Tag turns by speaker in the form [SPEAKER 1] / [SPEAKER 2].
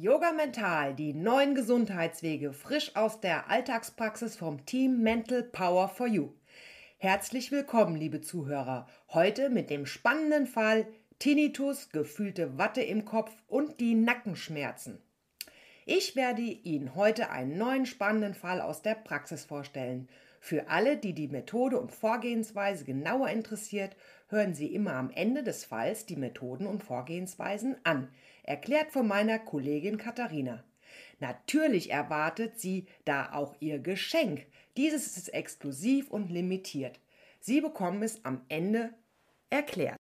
[SPEAKER 1] Yoga Mental, die neuen Gesundheitswege, frisch aus der Alltagspraxis vom Team Mental Power for You. Herzlich willkommen, liebe Zuhörer. Heute mit dem spannenden Fall Tinnitus, gefühlte Watte im Kopf und die Nackenschmerzen. Ich werde Ihnen heute einen neuen spannenden Fall aus der Praxis vorstellen. Für alle, die die Methode und Vorgehensweise genauer interessiert, hören Sie immer am Ende des Falls die Methoden und Vorgehensweisen an, erklärt von meiner Kollegin Katharina. Natürlich erwartet Sie da auch Ihr Geschenk. Dieses ist exklusiv und limitiert. Sie bekommen es am Ende erklärt.